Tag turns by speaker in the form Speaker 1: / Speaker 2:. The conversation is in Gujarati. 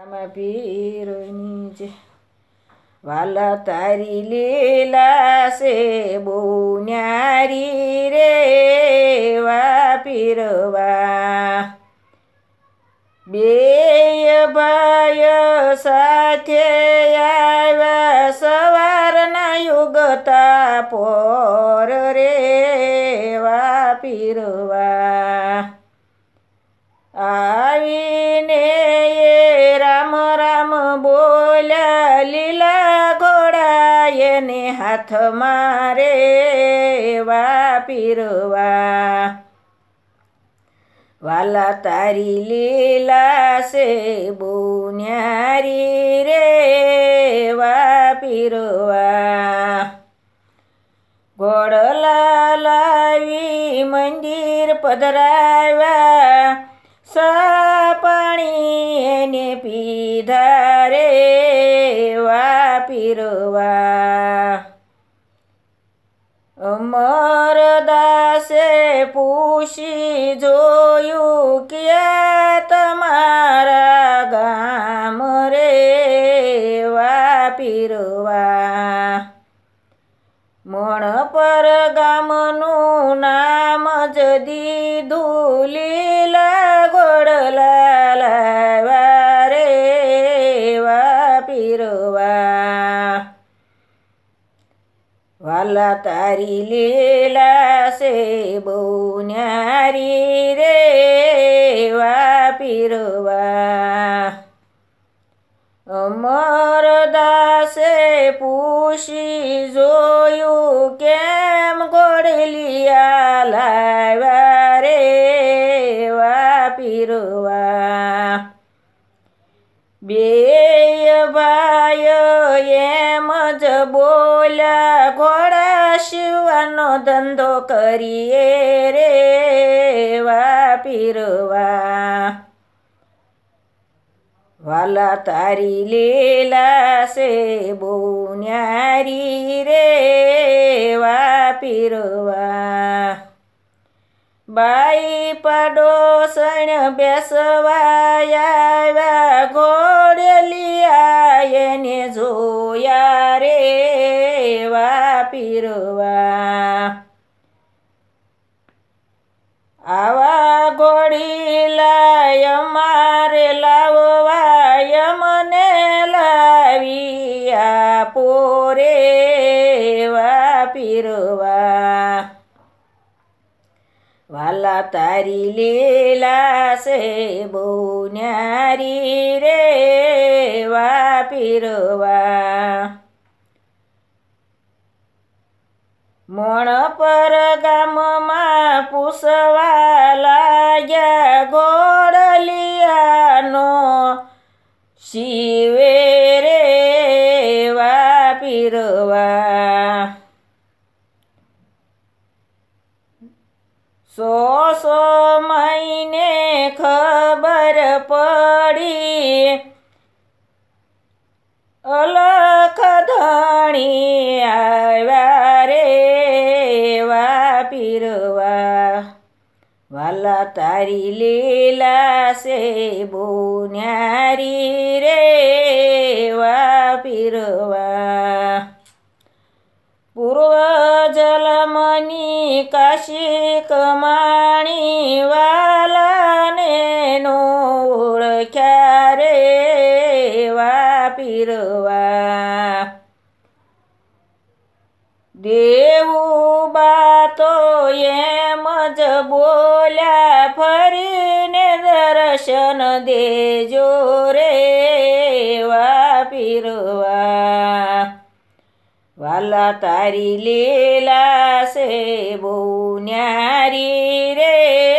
Speaker 1: આમાં પીરની છે વાલા તારી લીલા સે બોન્યારી રે વા પીરવા બે ભાઈ સાથે આવ્યા સવારના યુગતા પીરવા આવીને એ રામ રામ બોલ્યા લીલા ઘોડા એને હાથ મારે વા પીરવા વાલા તારી લીલા સે બુન્યારી રે વા પીરવા ગોડલા લાવી મંદિર પધરાવ્યા સપણી એને પીધારે વા પીરવા અમર દાસે પૂછી જોયું ક્યા તમારા ગામ રે પીરવા મણ પર ગામનું નામ જ દી જોવા વાલા તારી લીલા સે બોન્યારી રે વાપીરવા અમર દાસે પૂછી જોયું કેમ ગોડલિયા લાવ્યા રે વાપીરવા બે ભાઈઓ એમ જ બોલ્યા ઘોડા શિવવાનો ધંધો કરીએ રે વા પીરવા વાલા તારી લીલા સે બોન્યારી રે વા પીરવા બાઈ પડોસણ બેસવાયા ઘો આવા ઘોડી લાય મારે લાવવાય મને લાવી પોરે પીરવા વાલા તારી લીલા સે બોન્યારી રે વા પીરવા મોણ પર ગામમાં પૂસવા ગયા ગોડલિયાનો શિવે રે વાપીરવા સો સો મહિને ખબર પડી અલખ ધણી આવ્યા રે વાપીરવા વાલા તારી લીલા સે બોન્યારી રે વા પીરવા પૂર્વ જલમની કાશી કમાણી देऊ बातो ये मज बोल्या फरी दर्शन दे जो रे वा पिरवा वाला तारी लेला से बो न्यारी रे